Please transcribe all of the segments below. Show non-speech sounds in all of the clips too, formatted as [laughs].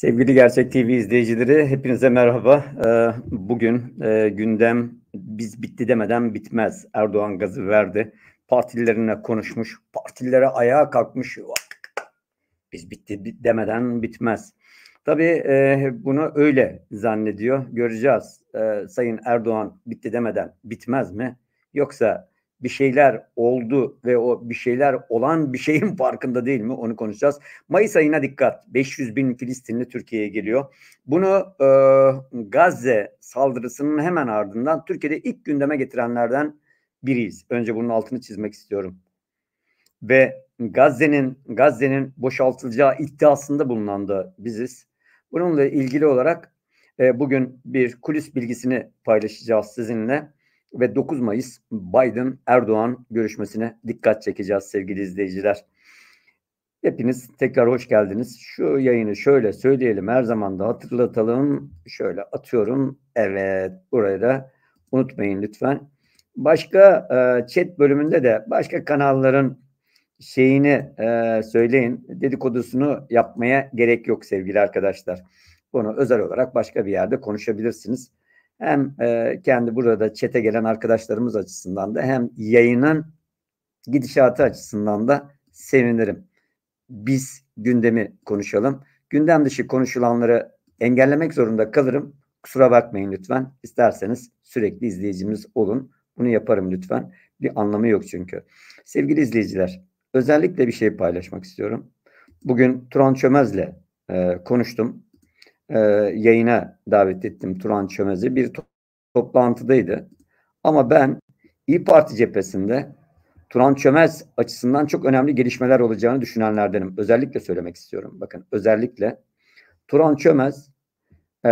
Sevgili Gerçek TV izleyicileri, hepinize merhaba. Ee, bugün e, gündem biz bitti demeden bitmez. Erdoğan gazı verdi. Partililerine konuşmuş, partililere ayağa kalkmış. Biz bitti demeden bitmez. Tabii e, bunu öyle zannediyor. Göreceğiz. Ee, Sayın Erdoğan bitti demeden bitmez mi? Yoksa bir şeyler oldu ve o bir şeyler olan bir şeyin [laughs] farkında değil mi? Onu konuşacağız. Mayıs ayına dikkat. 500 bin Filistinli Türkiye'ye geliyor. Bunu e, Gazze saldırısının hemen ardından Türkiye'de ilk gündeme getirenlerden biriyiz. Önce bunun altını çizmek istiyorum. Ve Gazze'nin Gazze'nin boşaltılacağı iddiasında bulunan da biziz. Bununla ilgili olarak e, bugün bir kulis bilgisini paylaşacağız sizinle ve 9 Mayıs Biden-Erdoğan görüşmesine dikkat çekeceğiz sevgili izleyiciler. Hepiniz tekrar hoş geldiniz. Şu yayını şöyle söyleyelim her zaman da hatırlatalım. Şöyle atıyorum. Evet buraya da unutmayın lütfen. Başka e, chat bölümünde de başka kanalların şeyini e, söyleyin. Dedikodusunu yapmaya gerek yok sevgili arkadaşlar. Bunu özel olarak başka bir yerde konuşabilirsiniz hem e, kendi burada çete gelen arkadaşlarımız açısından da hem yayının gidişatı açısından da sevinirim. Biz gündemi konuşalım. Gündem dışı konuşulanları engellemek zorunda kalırım. Kusura bakmayın lütfen. İsterseniz sürekli izleyicimiz olun. Bunu yaparım lütfen. Bir anlamı yok çünkü. Sevgili izleyiciler, özellikle bir şey paylaşmak istiyorum. Bugün Turan Çömez'le e, konuştum e, yayına davet ettim Turan Çömez'i. Bir to- toplantıdaydı. Ama ben İyi Parti cephesinde Turan Çömez açısından çok önemli gelişmeler olacağını düşünenlerdenim. Özellikle söylemek istiyorum. Bakın özellikle Turan Çömez e,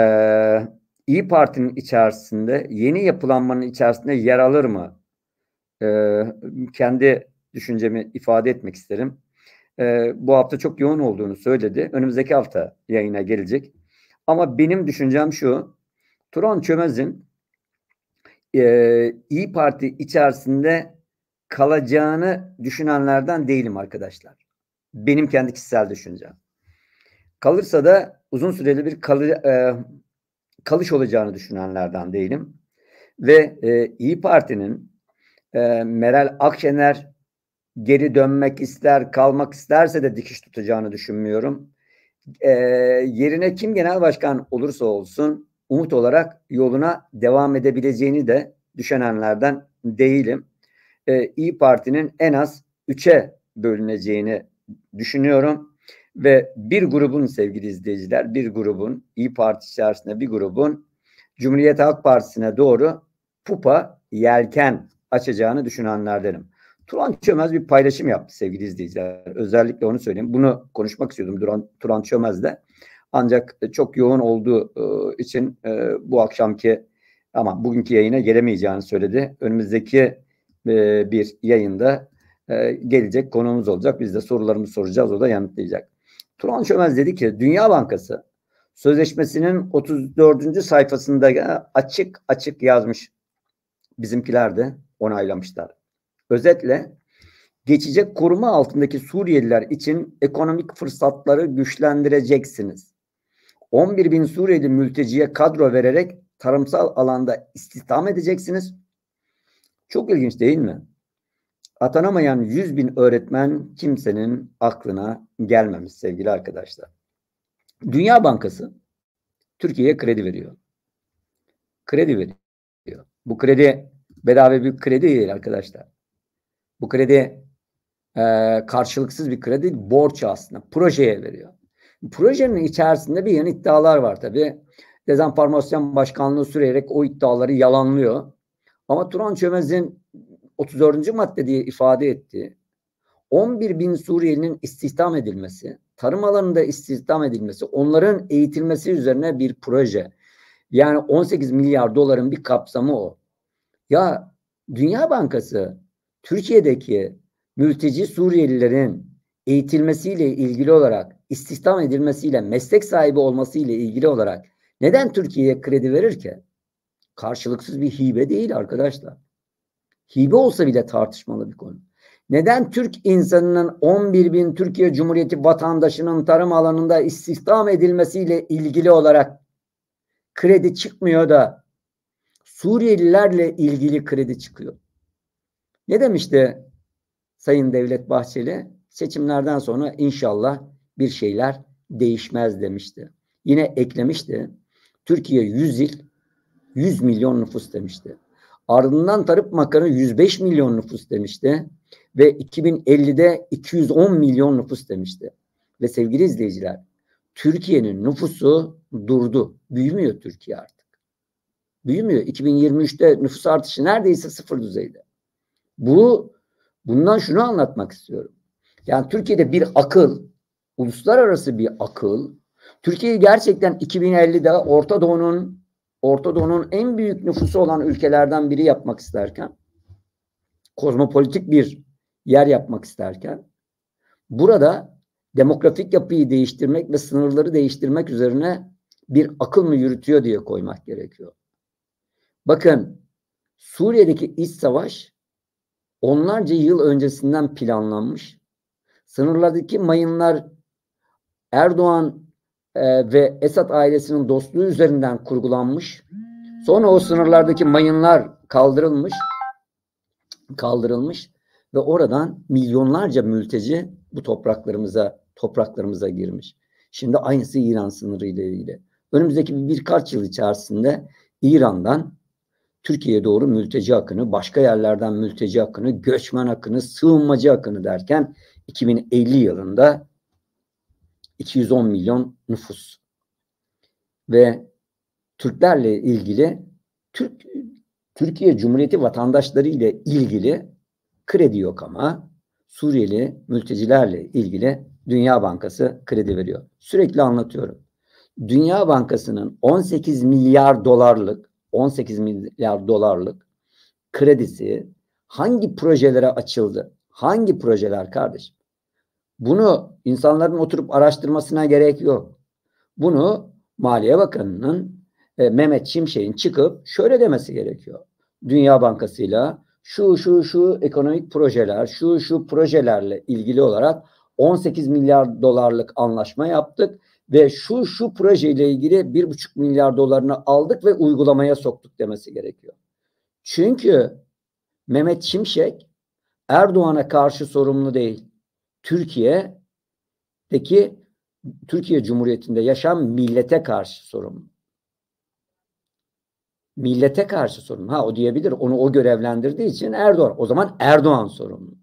İyi Parti'nin içerisinde yeni yapılanmanın içerisinde yer alır mı? E, kendi düşüncemi ifade etmek isterim. E, bu hafta çok yoğun olduğunu söyledi. Önümüzdeki hafta yayına gelecek. Ama benim düşüncem şu. Turan Çömez'in e, İyi Parti içerisinde kalacağını düşünenlerden değilim arkadaşlar. Benim kendi kişisel düşüncem. Kalırsa da uzun süreli bir kalı, e, kalış olacağını düşünenlerden değilim. Ve e, İyi Parti'nin e, Meral Akşener geri dönmek ister, kalmak isterse de dikiş tutacağını düşünmüyorum e, yerine kim genel başkan olursa olsun umut olarak yoluna devam edebileceğini de düşünenlerden değilim. E, İyi Parti'nin en az üç'e bölüneceğini düşünüyorum ve bir grubun sevgili izleyiciler bir grubun İyi Parti içerisinde bir grubun Cumhuriyet Halk Partisi'ne doğru pupa yelken açacağını düşünenlerdenim. Turan Çömez bir paylaşım yaptı sevgili izleyiciler. Özellikle onu söyleyeyim. Bunu konuşmak istiyordum Duran, Turan Çömez'de. Ancak e, çok yoğun olduğu e, için e, bu akşamki ama bugünkü yayına gelemeyeceğini söyledi. Önümüzdeki bir yayında gelecek konuğumuz olacak. Biz de sorularımızı soracağız. O da yanıtlayacak. Turan Çömez dedi ki Dünya Bankası sözleşmesinin 34. sayfasında açık açık yazmış. Bizimkiler de onaylamışlar. Özetle geçecek koruma altındaki Suriyeliler için ekonomik fırsatları güçlendireceksiniz. 11 bin Suriyeli mülteciye kadro vererek tarımsal alanda istihdam edeceksiniz. Çok ilginç değil mi? Atanamayan 100 bin öğretmen kimsenin aklına gelmemiş sevgili arkadaşlar. Dünya Bankası Türkiye'ye kredi veriyor. Kredi veriyor. Bu kredi bedava bir kredi değil arkadaşlar. Bu kredi e, karşılıksız bir kredi borç aslında. Projeye veriyor. Projenin içerisinde bir yan iddialar var tabii. Dezenformasyon Başkanlığı süreyerek o iddiaları yalanlıyor. Ama Turan Çömez'in 34. madde diye ifade ettiği 11 bin Suriyelinin istihdam edilmesi, tarım alanında istihdam edilmesi, onların eğitilmesi üzerine bir proje. Yani 18 milyar doların bir kapsamı o. Ya Dünya Bankası Türkiye'deki mülteci Suriyelilerin eğitilmesiyle ilgili olarak, istihdam edilmesiyle, meslek sahibi olmasıyla ilgili olarak neden Türkiye'ye kredi verir ki? Karşılıksız bir hibe değil arkadaşlar. Hibe olsa bile tartışmalı bir konu. Neden Türk insanının 11 bin Türkiye Cumhuriyeti vatandaşının tarım alanında istihdam edilmesiyle ilgili olarak kredi çıkmıyor da Suriyelilerle ilgili kredi çıkıyor? Ne demişti Sayın Devlet Bahçeli? Seçimlerden sonra inşallah bir şeyler değişmez demişti. Yine eklemişti. Türkiye 100 il 100 milyon nüfus demişti. Ardından Tarık Makar'ın 105 milyon nüfus demişti ve 2050'de 210 milyon nüfus demişti. Ve sevgili izleyiciler, Türkiye'nin nüfusu durdu. Büyümüyor Türkiye artık. Büyümüyor. 2023'te nüfus artışı neredeyse sıfır düzeyde. Bu bundan şunu anlatmak istiyorum. Yani Türkiye'de bir akıl, uluslararası bir akıl, Türkiye'yi gerçekten 2050'de Orta Doğu'nun Orta Doğu'nun en büyük nüfusu olan ülkelerden biri yapmak isterken, kozmopolitik bir yer yapmak isterken, burada demografik yapıyı değiştirmek ve sınırları değiştirmek üzerine bir akıl mı yürütüyor diye koymak gerekiyor. Bakın Suriye'deki iç savaş onlarca yıl öncesinden planlanmış. Sınırlardaki mayınlar Erdoğan e, ve Esad ailesinin dostluğu üzerinden kurgulanmış. Sonra o sınırlardaki mayınlar kaldırılmış. Kaldırılmış ve oradan milyonlarca mülteci bu topraklarımıza topraklarımıza girmiş. Şimdi aynısı İran sınırı ile ilgili. Önümüzdeki birkaç yıl içerisinde İran'dan Türkiye'ye doğru mülteci akını, başka yerlerden mülteci akını, göçmen akını, sığınmacı akını derken 2050 yılında 210 milyon nüfus. Ve Türklerle ilgili Türk Türkiye Cumhuriyeti vatandaşları ile ilgili kredi yok ama Suriyeli mültecilerle ilgili Dünya Bankası kredi veriyor. Sürekli anlatıyorum. Dünya Bankası'nın 18 milyar dolarlık 18 milyar dolarlık kredisi hangi projelere açıldı? Hangi projeler kardeşim? Bunu insanların oturup araştırmasına gerek yok. Bunu Maliye Bakanı'nın e, Mehmet Şimşek'in çıkıp şöyle demesi gerekiyor. Dünya Bankası'yla şu şu şu ekonomik projeler, şu şu projelerle ilgili olarak 18 milyar dolarlık anlaşma yaptık ve şu şu projeyle ilgili bir buçuk milyar dolarını aldık ve uygulamaya soktuk demesi gerekiyor. Çünkü Mehmet Şimşek Erdoğan'a karşı sorumlu değil. Türkiye'deki Türkiye Cumhuriyeti'nde yaşam millete karşı sorumlu. Millete karşı sorumlu. Ha o diyebilir. Onu o görevlendirdiği için Erdoğan. O zaman Erdoğan sorumlu.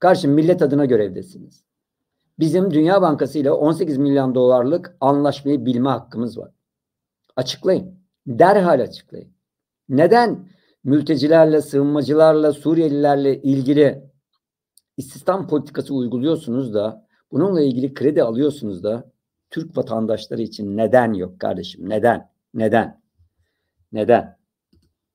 Karşı millet adına görevdesiniz bizim Dünya Bankası ile 18 milyon dolarlık anlaşmayı bilme hakkımız var. Açıklayın. Derhal açıklayın. Neden mültecilerle, sığınmacılarla, Suriyelilerle ilgili istihdam politikası uyguluyorsunuz da bununla ilgili kredi alıyorsunuz da Türk vatandaşları için neden yok kardeşim? Neden? Neden? Neden?